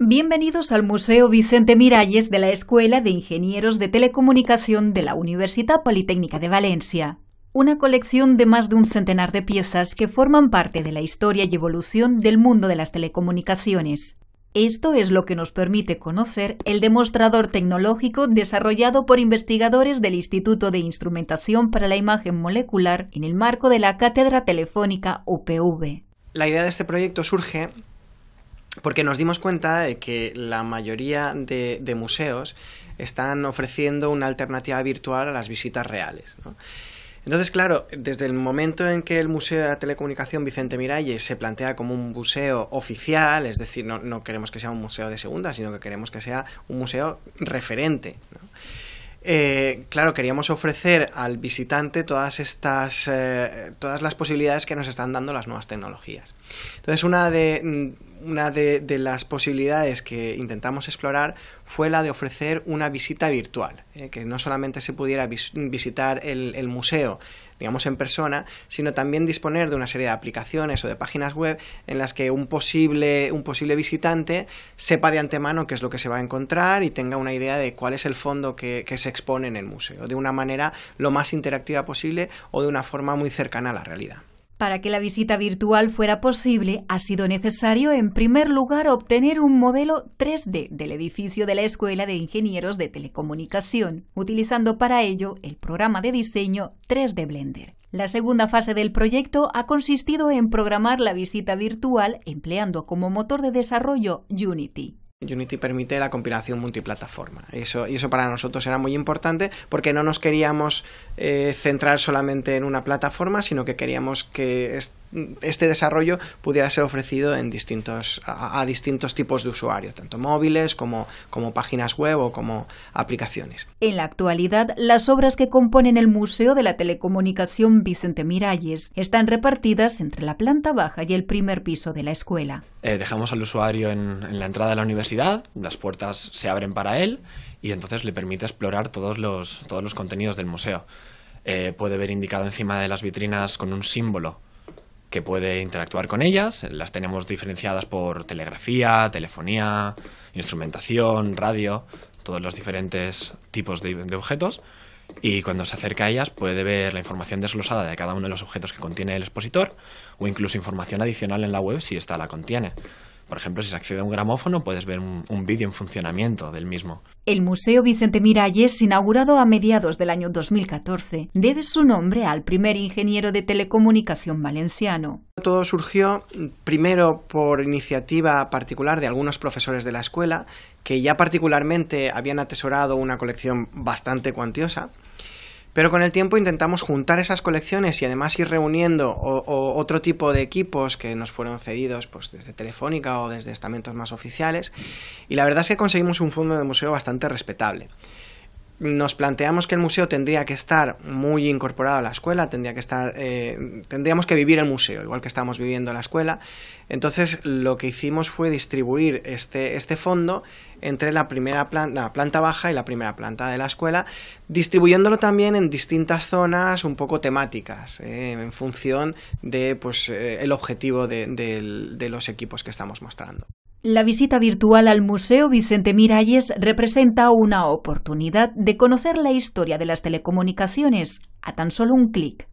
Bienvenidos al Museo Vicente Miralles de la Escuela de Ingenieros de Telecomunicación de la Universidad Politécnica de Valencia, una colección de más de un centenar de piezas que forman parte de la historia y evolución del mundo de las telecomunicaciones. Esto es lo que nos permite conocer el demostrador tecnológico desarrollado por investigadores del Instituto de Instrumentación para la Imagen Molecular en el marco de la Cátedra Telefónica UPV. La idea de este proyecto surge porque nos dimos cuenta de que la mayoría de, museos están ofreciendo una alternativa virtual a las visitas reales. Entonces, claro, desde el momento en que el Museo de la Telecomunicación Vicente Miralles se plantea como un museo oficial, es decir, no, queremos que sea un museo de segunda, sino que queremos que sea un museo referente. Eh, claro, queríamos ofrecer al visitante todas estas, eh, todas las posibilidades que nos están dando las nuevas tecnologías. Entonces, una de, una de, las posibilidades que intentamos explorar fue la de ofrecer una visita virtual, eh, que no solamente se pudiera visitar el, museo digamos, en persona, sino también disponer de una serie de aplicaciones o de páginas web en las que un posible, un posible visitante sepa de antemano qué es lo que se va a encontrar y tenga una idea de cuál es el fondo que, se expone en el museo, de una manera lo más interactiva posible o de una forma muy cercana a la realidad. Para que la visita virtual fuera posible, ha sido necesario, en primer lugar, obtener un modelo 3D del edificio de la Escuela de Ingenieros de Telecomunicación, utilizando para ello el programa de diseño 3D Blender. La segunda fase del proyecto ha consistido en programar la visita virtual empleando como motor de desarrollo Unity. Unity permite la compilación multiplataforma. Eso, y eso para nosotros era muy importante porque no nos queríamos eh, centrar solamente en una plataforma, sino que queríamos que este desarrollo pudiera ser ofrecido en distintos, a, distintos tipos de usuario, tanto móviles como, páginas web o como aplicaciones. En la actualidad, las obras que componen el Museo de la Telecomunicación Vicente Miralles están repartidas entre la planta baja y el primer piso de la escuela. Eh, dejamos al usuario en, la entrada de la universidad, las puertas se abren para él y entonces le permite explorar todos los, contenidos del museo. Eh, puede ver indicado encima de las vitrinas con un símbolo que puede interactuar con ellas. Las tenemos diferenciadas por telegrafía, telefonía, instrumentación, radio, todos los diferentes tipos de, de objetos y cuando se acerca a ellas puede ver la información desglosada de cada uno de los objetos que contiene el expositor o incluso información adicional en la web si ésta la contiene. Por ejemplo, si se accede a un gramófono, puedes ver un, vídeo en funcionamiento del mismo. El Museo Vicente Miralles, inaugurado a mediados del año 2014, debe su nombre al primer ingeniero de telecomunicación valenciano. Todo surgió mm, primero por iniciativa particular de algunos profesores de la escuela, que ya particularmente habían atesorado una colección bastante cuantiosa pero con el tiempo intentamos juntar esas colecciones y además ir reuniendo otro tipo de equipos que nos fueron cedidos pues, desde Telefónica o desde estamentos más oficiales. Y la verdad es que conseguimos un fondo de museo bastante respetable nos planteamos que el museo tendría que estar muy incorporado a la escuela, tendría que estar, eh, tendríamos que vivir el museo, igual que estamos viviendo la escuela. Entonces, lo que hicimos fue distribuir este, este fondo entre la primera planta, planta baja y la primera planta de la escuela, distribuyéndolo también en distintas zonas un poco temáticas, eh, en función de pues, eh, el objetivo de los equipos que estamos mostrando. La visita virtual al Museo Vicente Miralles representa una oportunidad de conocer la historia de las telecomunicaciones a tan solo un clic.